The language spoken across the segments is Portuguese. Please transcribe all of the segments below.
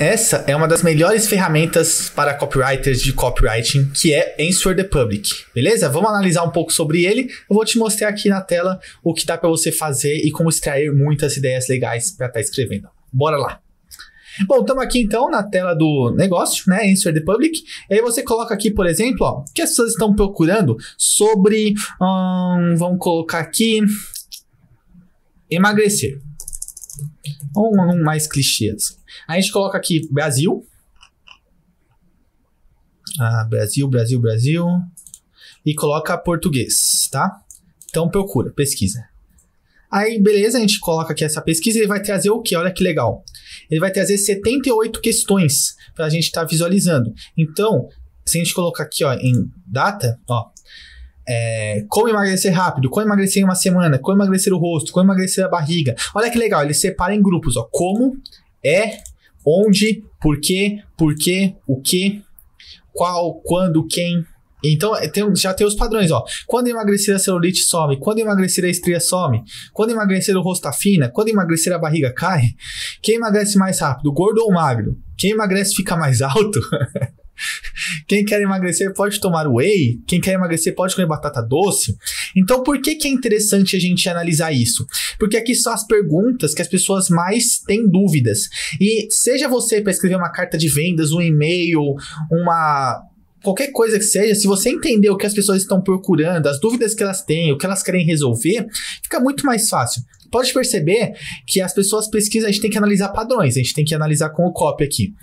Essa é uma das melhores ferramentas para copywriters de copywriting, que é Answer the Public. Beleza? Vamos analisar um pouco sobre ele. Eu vou te mostrar aqui na tela o que dá para você fazer e como extrair muitas ideias legais para estar tá escrevendo. Bora lá. Bom, estamos aqui então na tela do negócio, né? Answer the Public. E aí você coloca aqui, por exemplo, ó, que as pessoas estão procurando sobre. Hum, vamos colocar aqui. Emagrecer. Ou um mais clichê, assim. a gente coloca aqui Brasil. Ah, Brasil, Brasil, Brasil. E coloca português, tá? Então procura, pesquisa. Aí, beleza, a gente coloca aqui essa pesquisa e ele vai trazer o que? Olha que legal. Ele vai trazer 78 questões para a gente estar tá visualizando. Então, se a gente colocar aqui ó, em data, ó, é, como emagrecer rápido, como emagrecer em uma semana, como emagrecer o rosto, como emagrecer a barriga. Olha que legal, ele separa em grupos, ó. Como, é, onde, por quê, por quê, o que, qual, quando, quem. Então, é, tem, já tem os padrões, ó. Quando emagrecer a celulite some, quando emagrecer a estria some, quando emagrecer o rosto afina, quando emagrecer a barriga cai. Quem emagrece mais rápido, gordo ou magro? Quem emagrece fica mais alto? Quem quer emagrecer pode tomar whey. Quem quer emagrecer pode comer batata doce. Então, por que, que é interessante a gente analisar isso? Porque aqui são as perguntas que as pessoas mais têm dúvidas. E seja você para escrever uma carta de vendas, um e-mail, uma qualquer coisa que seja, se você entender o que as pessoas estão procurando, as dúvidas que elas têm, o que elas querem resolver, fica muito mais fácil. Pode perceber que as pessoas pesquisam, a gente tem que analisar padrões, a gente tem que analisar com o copy aqui.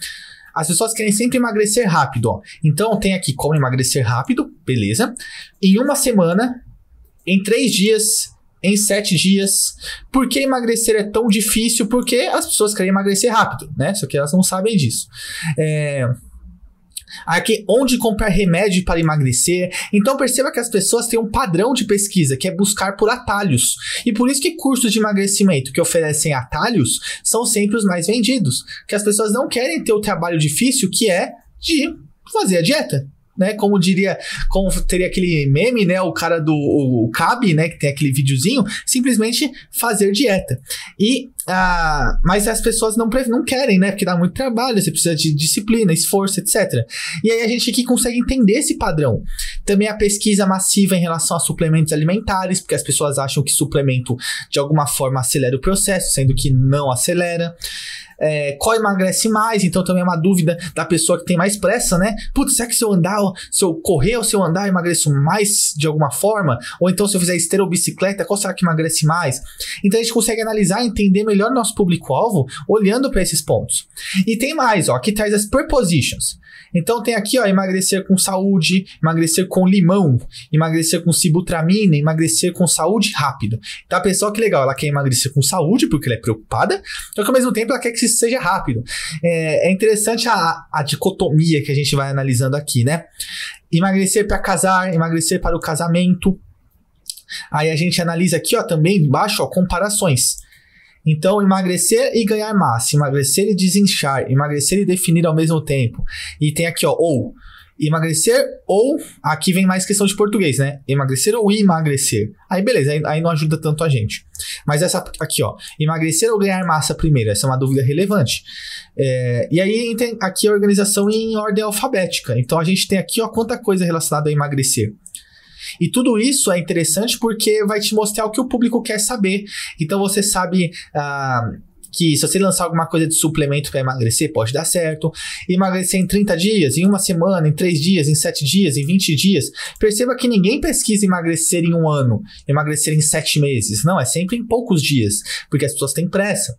As pessoas querem sempre emagrecer rápido. Ó. Então tem aqui como emagrecer rápido, beleza. Em uma semana, em três dias, em sete dias. Por que emagrecer é tão difícil? Porque as pessoas querem emagrecer rápido, né? Só que elas não sabem disso. É, aqui onde comprar remédio para emagrecer. Então perceba que as pessoas têm um padrão de pesquisa, que é buscar por atalhos. E por isso que cursos de emagrecimento que oferecem atalhos são sempre os mais vendidos, que as pessoas não querem ter o trabalho difícil que é de fazer a dieta né? Como diria, como teria aquele meme, né? O cara do o, o Cabe, né? Que tem aquele videozinho, simplesmente fazer dieta. E ah, mas as pessoas não, não querem, né? Porque dá muito trabalho, você precisa de disciplina, esforço, etc. E aí a gente aqui consegue entender esse padrão. Também a pesquisa massiva em relação a suplementos alimentares, porque as pessoas acham que suplemento de alguma forma acelera o processo, sendo que não acelera é, qual emagrece mais, então também é uma dúvida da pessoa que tem mais pressa, né? Putz, será que se eu andar, se eu correr ou se eu andar, eu emagreço mais de alguma forma? Ou então se eu fizer esteira ou bicicleta, qual será que emagrece mais? Então a gente consegue analisar e entender melhor nosso público-alvo olhando para esses pontos. E tem mais, ó, que traz as prepositions. Então tem aqui, ó, emagrecer com saúde, emagrecer com limão, emagrecer com sibutramina, emagrecer com saúde rápido. tá pessoal que legal, ela quer emagrecer com saúde porque ela é preocupada, só que ao mesmo tempo ela quer que isso seja rápido. É, é interessante a, a dicotomia que a gente vai analisando aqui, né? Emagrecer para casar, emagrecer para o casamento. Aí a gente analisa aqui, ó, também embaixo, ó, comparações. Então, emagrecer e ganhar massa, emagrecer e desinchar, emagrecer e definir ao mesmo tempo. E tem aqui, ó, ou emagrecer ou aqui vem mais questão de português, né? Emagrecer ou emagrecer. Aí beleza, aí, aí, não ajuda tanto a gente. Mas essa aqui, ó, emagrecer ou ganhar massa primeiro, essa é uma dúvida relevante. É, e aí tem aqui a organização em ordem alfabética. Então a gente tem aqui, ó, quanta coisa relacionada a emagrecer. E tudo isso é interessante porque vai te mostrar o que o público quer saber. Então você sabe. Ah, que se você lançar alguma coisa de suplemento para emagrecer, pode dar certo. Emagrecer em 30 dias, em uma semana, em 3 dias, em 7 dias, em 20 dias. Perceba que ninguém pesquisa emagrecer em um ano, emagrecer em 7 meses. Não, é sempre em poucos dias, porque as pessoas têm pressa.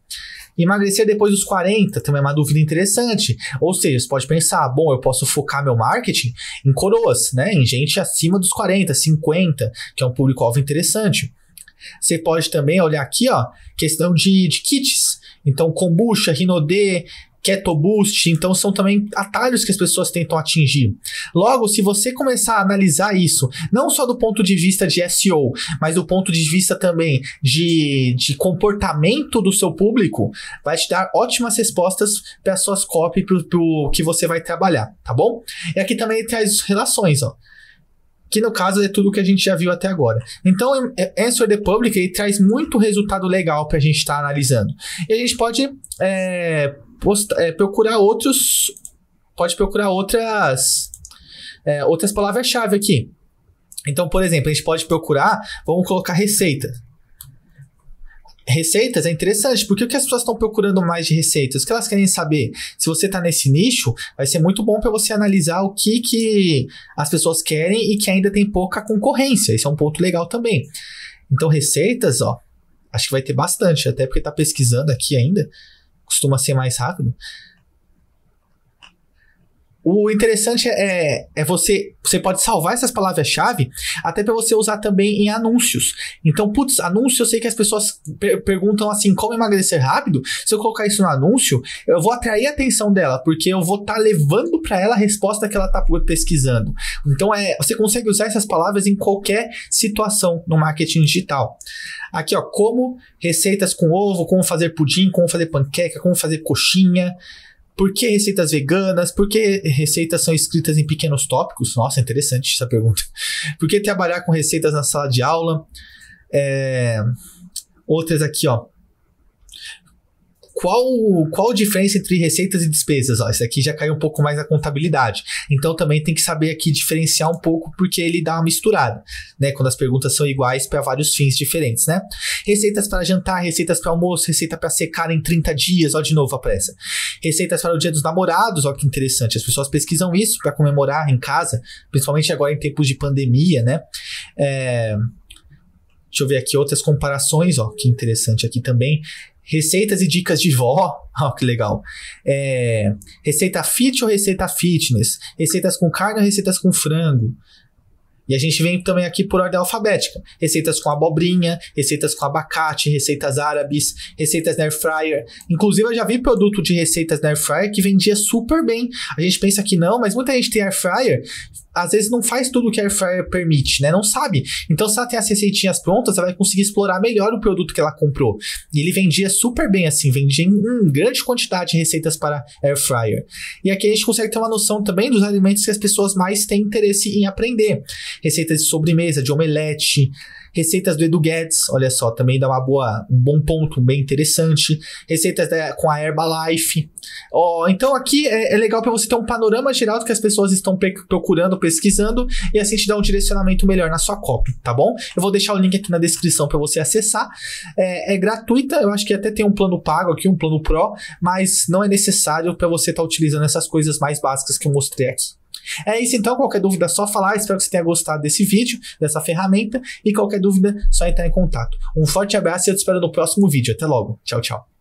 Emagrecer depois dos 40 também é uma dúvida interessante. Ou seja, você pode pensar, bom, eu posso focar meu marketing em coroas, né? Em gente acima dos 40, 50, que é um público-alvo interessante. Você pode também olhar aqui, ó, questão de, de kits. Então, kombucha, rinodê, Keto Boost, então são também atalhos que as pessoas tentam atingir. Logo, se você começar a analisar isso, não só do ponto de vista de SEO, mas do ponto de vista também de, de comportamento do seu público, vai te dar ótimas respostas para as suas copy, para o que você vai trabalhar, tá bom? E aqui também traz relações, ó que no caso é tudo que a gente já viu até agora. Então, é, é, Answer the Public ele traz muito resultado legal para a gente estar tá analisando. E a gente pode é, postar, é, procurar outros. Pode procurar outras. É, outras palavras-chave aqui. Então, por exemplo, a gente pode procurar, vamos colocar receitas. Receitas é interessante, porque o que as pessoas estão procurando mais de receitas? O que elas querem saber? Se você está nesse nicho, vai ser muito bom para você analisar o que, que as pessoas querem e que ainda tem pouca concorrência. Esse é um ponto legal também. Então, receitas, ó, acho que vai ter bastante, até porque está pesquisando aqui ainda costuma ser mais rápido, o interessante é, é você, você pode salvar essas palavras-chave até para você usar também em anúncios. Então, putz, anúncio, eu sei que as pessoas per perguntam assim, como emagrecer rápido? Se eu colocar isso no anúncio, eu vou atrair a atenção dela, porque eu vou estar tá levando para ela a resposta que ela está pesquisando. Então, é, você consegue usar essas palavras em qualquer situação no marketing digital. Aqui, ó, como receitas com ovo, como fazer pudim, como fazer panqueca, como fazer coxinha, por que receitas veganas? Por que receitas são escritas em pequenos tópicos? Nossa, interessante essa pergunta. Por que trabalhar com receitas na sala de aula? É... Outras aqui, ó qual, qual a diferença entre receitas e despesas? Ó, isso aqui já caiu um pouco mais na contabilidade. Então também tem que saber aqui diferenciar um pouco, porque ele dá uma misturada, né? Quando as perguntas são iguais para vários fins diferentes, né? Receitas para jantar, receitas para almoço, receita para secar em 30 dias, ó, de novo a pressa. Receitas para o dia dos namorados, ó, que interessante. As pessoas pesquisam isso para comemorar em casa, principalmente agora em tempos de pandemia, né? É... Deixa eu ver aqui outras comparações, ó, que interessante aqui também. Receitas e dicas de vó. Oh, que legal. É, receita fit ou receita fitness? Receitas com carne ou receitas com frango? E a gente vem também aqui por ordem alfabética. Receitas com abobrinha, receitas com abacate, receitas árabes, receitas na air fryer. Inclusive, eu já vi produto de receitas na air fryer que vendia super bem. A gente pensa que não, mas muita gente tem air fryer, às vezes não faz tudo que a air fryer permite, né? Não sabe. Então, se ela tem as receitinhas prontas, ela vai conseguir explorar melhor o produto que ela comprou. E ele vendia super bem assim, vendia em hum, grande quantidade de receitas para air fryer. E aqui a gente consegue ter uma noção também dos alimentos que as pessoas mais têm interesse em aprender receitas de sobremesa, de omelete, receitas do Edu Guedes, olha só, também dá uma boa, um bom ponto, bem interessante, receitas da, com a Herbalife. Oh, então aqui é, é legal para você ter um panorama geral do que as pessoas estão pe procurando, pesquisando e assim te dá um direcionamento melhor na sua copy, tá bom? Eu vou deixar o link aqui na descrição para você acessar. É, é, gratuita, eu acho que até tem um plano pago aqui, um plano pro, mas não é necessário para você estar tá utilizando essas coisas mais básicas que eu mostrei aqui. É isso então, qualquer dúvida é só falar. Espero que você tenha gostado desse vídeo, dessa ferramenta. E qualquer dúvida, é só entrar em contato. Um forte abraço e eu te espero no próximo vídeo. Até logo. Tchau, tchau.